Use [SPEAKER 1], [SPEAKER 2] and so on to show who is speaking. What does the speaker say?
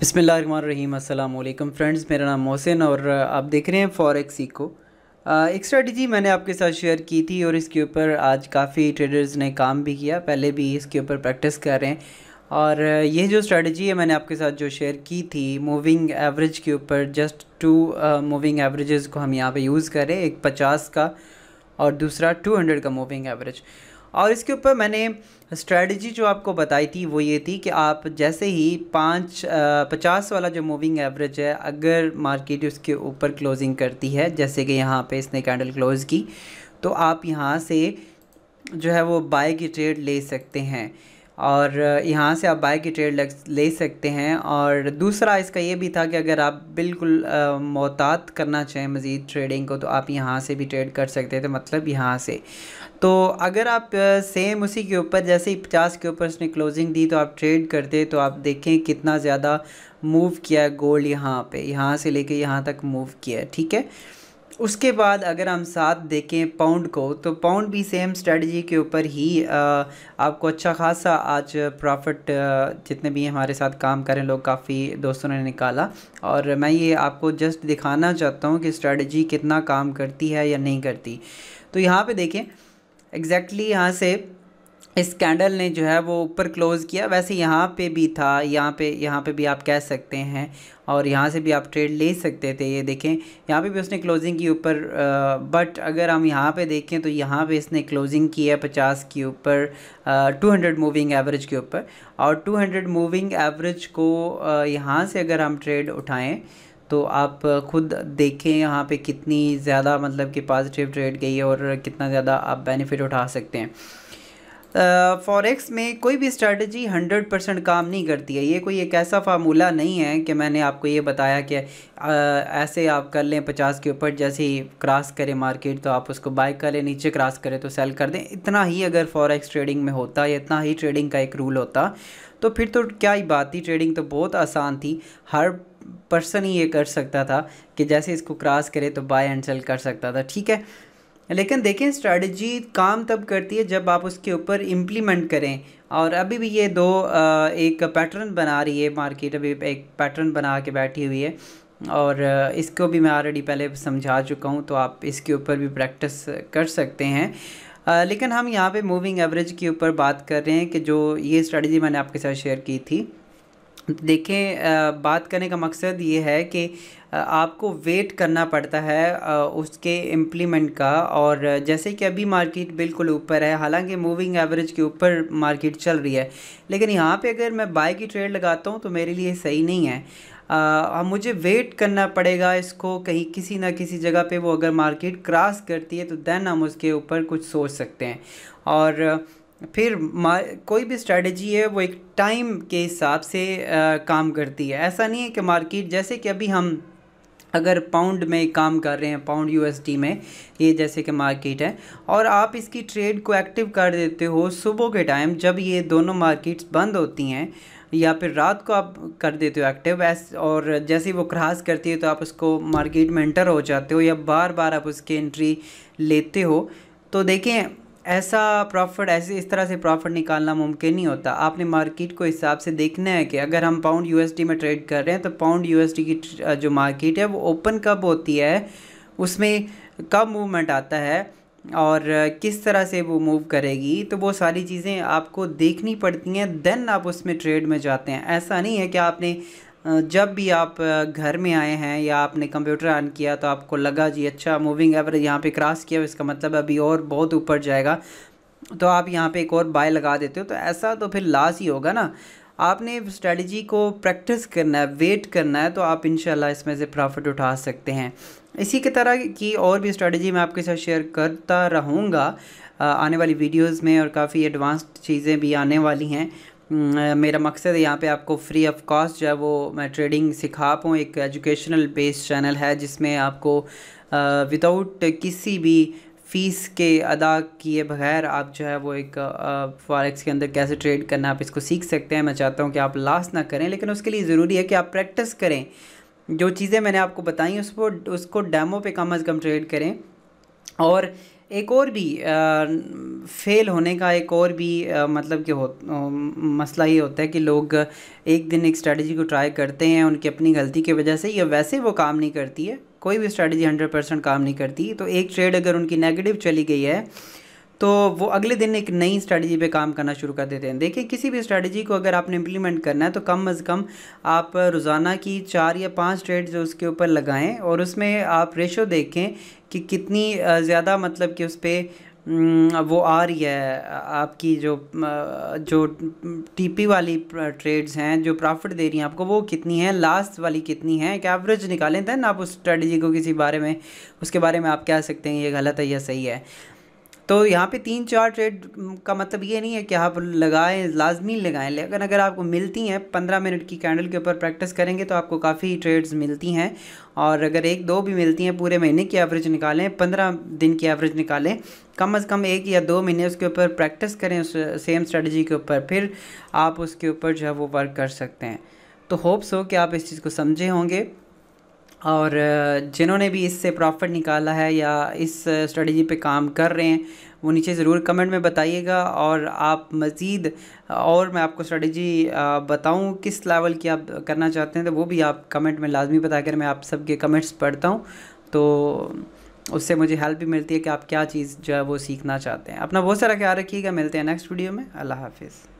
[SPEAKER 1] बसमीम अल्लाम फ्रेंड्स मेरा नाम मोहसिन और आप देख रहे हैं फॉरेक्स इको एक स्ट्रेटजी मैंने आपके साथ शेयर की थी और इसके ऊपर आज काफ़ी ट्रेडर्स ने काम भी किया पहले भी इसके ऊपर प्रैक्टिस कर रहे हैं और ये जो स्ट्रेटजी है मैंने आपके साथ जो शेयर की थी मूविंग एवरेज के ऊपर जस्ट टू मूविंग एवरेजेस को हम यहाँ पे यूज़ करें एक पचास का और दूसरा टू हंड्रेड का मूविंग एवरेज और इसके ऊपर मैंने स्ट्रेटजी जो आपको बताई थी वो ये थी कि आप जैसे ही पाँच पचास वाला जो मूविंग एवरेज है अगर मार्केट उसके ऊपर क्लोजिंग करती है जैसे कि यहाँ पे इसने कैंडल क्लोज़ की तो आप यहाँ से जो है वो बाय की ट्रेड ले सकते हैं और यहाँ से आप बाय की ट्रेड ले सकते हैं और दूसरा इसका ये भी था कि अगर आप बिल्कुल मोहतात करना चाहें मज़ीद ट्रेडिंग को तो आप यहाँ से भी ट्रेड कर सकते थे मतलब यहाँ से तो अगर आप सेम उसी के ऊपर जैसे ही पचास के ऊपर उसने क्लोजिंग दी तो आप ट्रेड करते तो आप देखें कितना ज़्यादा मूव किया है गोल्ड यहाँ पर यहाँ से कर यहाँ तक मूव किया है ठीक है उसके बाद अगर हम साथ देखें पाउंड को तो पाउंड भी सेम स्ट्रेटजी के ऊपर ही आ, आपको अच्छा खासा आज प्रॉफिट जितने भी हमारे साथ काम करें लोग काफ़ी दोस्तों ने निकाला और मैं ये आपको जस्ट दिखाना चाहता हूँ कि स्ट्रेटजी कितना काम करती है या नहीं करती तो यहाँ पे देखें एग्जैक्टली exactly यहाँ से इस कैंडल ने जो है वो ऊपर क्लोज़ किया वैसे यहाँ पे भी था यहाँ पे यहाँ पे भी आप कह सकते हैं और यहाँ से भी आप ट्रेड ले सकते थे ये देखें यहाँ पे भी उसने क्लोजिंग की ऊपर बट अगर हम यहाँ पे देखें तो यहाँ पे इसने क्लोजिंग की है पचास के ऊपर टू हंड्रेड मूविंग एवरेज के ऊपर और टू हंड्रेड मूविंग एवरेज को यहाँ से अगर हम ट्रेड उठाएँ तो आप खुद देखें यहाँ पर कितनी ज़्यादा मतलब कि पॉजिटिव ट्रेड गई है और कितना ज़्यादा आप बेनिफिट उठा सकते हैं फॉरेक्स में कोई भी स्ट्रैटेजी 100 परसेंट काम नहीं करती है ये कोई एक ऐसा फार्मूला नहीं है कि मैंने आपको ये बताया कि ऐसे आप कर लें 50 के ऊपर जैसे ही क्रॉस करें मार्केट तो आप उसको बाय करें नीचे क्रॉस करें तो सेल कर दें इतना ही अगर फॉरेक्स ट्रेडिंग में होता या इतना ही ट्रेडिंग का एक रूल होता तो फिर तो क्या ही बात थी ट्रेडिंग तो बहुत आसान थी हर पर्सन ही ये कर सकता था कि जैसे इसको क्रॉस करे तो बाय एंड सेल कर सकता था ठीक है लेकिन देखें स्ट्रेटजी काम तब करती है जब आप उसके ऊपर इम्प्लीमेंट करें और अभी भी ये दो एक पैटर्न बना रही है मार्केट अभी एक पैटर्न बना के बैठी हुई है और इसको भी मैं ऑलरेडी पहले समझा चुका हूँ तो आप इसके ऊपर भी प्रैक्टिस कर सकते हैं लेकिन हम यहाँ पे मूविंग एवरेज के ऊपर बात कर रहे हैं कि जो ये स्ट्रेटजी मैंने आपके साथ शेयर की थी देखें बात करने का मकसद ये है कि आपको वेट करना पड़ता है उसके इम्प्लीमेंट का और जैसे कि अभी मार्केट बिल्कुल ऊपर है हालांकि मूविंग एवरेज के ऊपर मार्केट चल रही है लेकिन यहाँ पे अगर मैं बाय की ट्रेड लगाता हूँ तो मेरे लिए सही नहीं है आ, हाँ, मुझे वेट करना पड़ेगा इसको कहीं किसी ना किसी जगह पे वो अगर मार्केट क्रॉस करती है तो देन हम उसके ऊपर कुछ सोच सकते हैं और फिर कोई भी स्ट्रेटजी है वो एक टाइम के हिसाब से आ, काम करती है ऐसा नहीं है कि मार्केट जैसे कि अभी हम अगर पाउंड में काम कर रहे हैं पाउंड यूएसडी में ये जैसे कि मार्केट है और आप इसकी ट्रेड को एक्टिव कर देते हो सुबह के टाइम जब ये दोनों मार्केट्स बंद होती हैं या फिर रात को आप कर देते हो एक्टिव एस और जैसे वो क्रॉस करती है तो आप उसको मार्केट में एंटर हो जाते हो या बार बार आप उसकी एंट्री लेते हो तो देखें ऐसा प्रॉफिट ऐसे इस तरह से प्रॉफिट निकालना मुमकिन नहीं होता आपने मार्केट को हिसाब से देखना है कि अगर हम पाउंड यूएसडी में ट्रेड कर रहे हैं तो पाउंड यूएसडी की जो मार्केट है वो ओपन कब होती है उसमें कब मूवमेंट आता है और किस तरह से वो मूव करेगी तो वो सारी चीज़ें आपको देखनी पड़ती हैं देन आप उसमें ट्रेड में जाते हैं ऐसा नहीं है कि आपने जब भी आप घर में आए हैं या आपने कंप्यूटर ऑन किया तो आपको लगा जी अच्छा मूविंग एवरेज यहाँ पे क्रॉस किया इसका मतलब अभी और बहुत ऊपर जाएगा तो आप यहाँ पे एक और बाय लगा देते हो तो ऐसा तो फिर लास ही होगा ना आपने स्ट्रेटजी को प्रैक्टिस करना है वेट करना है तो आप इन इसमें से प्रॉफिट उठा सकते हैं इसी की तरह की और भी स्ट्रेटजी मैं आपके साथ शेयर करता रहूँगा आने वाली वीडियोज़ में और काफ़ी एडवांस्ड चीज़ें भी आने वाली हैं हम्म, मेरा मकसद यहाँ पे आपको फ्री ऑफ कॉस्ट जो है वो मैं ट्रेडिंग सिखा पाऊँ एक एजुकेशनल बेस्ड चैनल है जिसमें आपको विदाउट किसी भी फ़ीस के अदा किए बगैर आप जो है वो एक फॉरेक्स के अंदर कैसे ट्रेड करना आप इसको सीख सकते हैं मैं चाहता हूँ कि आप लास्ट ना करें लेकिन उसके लिए ज़रूरी है कि आप प्रैक्टिस करें जो चीज़ें मैंने आपको बताई उसको उसको डेमो पे कम अज़ कम ट्रेड करें और एक और भी फेल होने का एक और भी आ, मतलब कि हो मसला ये होता है कि लोग एक दिन एक स्ट्रेटजी को ट्राई करते हैं उनकी अपनी गलती की वजह से या वैसे वो काम नहीं करती है कोई भी स्ट्रेटजी हंड्रेड परसेंट काम नहीं करती तो एक ट्रेड अगर उनकी नेगेटिव चली गई है तो वो अगले दिन एक नई स्ट्रैटेजी पे काम करना शुरू कर देते हैं देखिए किसी भी स्ट्रैटेजी को अगर आपने इम्प्लीमेंट करना है तो कम अज़ कम आप रोज़ाना की चार या पांच ट्रेड जो उसके ऊपर लगाएं और उसमें आप रेशो देखें कि कितनी ज़्यादा मतलब कि उस पर वो आ रही है आपकी जो जो टीपी वाली ट्रेड्स हैं जो प्रॉफिट दे रही हैं आपको वो कितनी है लास्ट वाली कितनी है एक एवरेज निकालें दैन आप उस स्ट्रेटजी को किसी बारे में उसके बारे में आप कह सकते हैं ये गलत है या सही है तो यहाँ पे तीन चार ट्रेड का मतलब ये नहीं है कि आप लगाएं लाजमी लगाएं लेकिन अगर आपको मिलती हैं पंद्रह मिनट की कैंडल के ऊपर प्रैक्टिस करेंगे तो आपको काफ़ी ट्रेड्स मिलती हैं और अगर एक दो भी मिलती हैं पूरे महीने की एवरेज निकालें पंद्रह दिन की एवरेज निकालें कम अज़ कम एक या दो महीने उसके ऊपर प्रैक्टिस करें उस सेम स्ट्रेटजी के ऊपर फिर आप उसके ऊपर जो है वो वर्क कर सकते हैं तो होप्स हो कि आप इस चीज़ को समझे होंगे और जिन्होंने भी इससे प्रॉफिट निकाला है या इस स्ट्रेटजी पे काम कर रहे हैं वो नीचे ज़रूर कमेंट में बताइएगा और आप मज़ीद और मैं आपको स्ट्रेटजी बताऊं किस लेवल की आप करना चाहते हैं तो वो भी आप कमेंट में लाजमी बता कर मैं आप सबके कमेंट्स पढ़ता हूँ तो उससे मुझे हेल्प भी मिलती है कि आप क्या चीज़ जो है वो सीखना चाहते हैं अपना बहुत सारा ख्याल रखिएगा मिलते हैं नेक्स्ट वीडियो में अल्लाह हाफिज़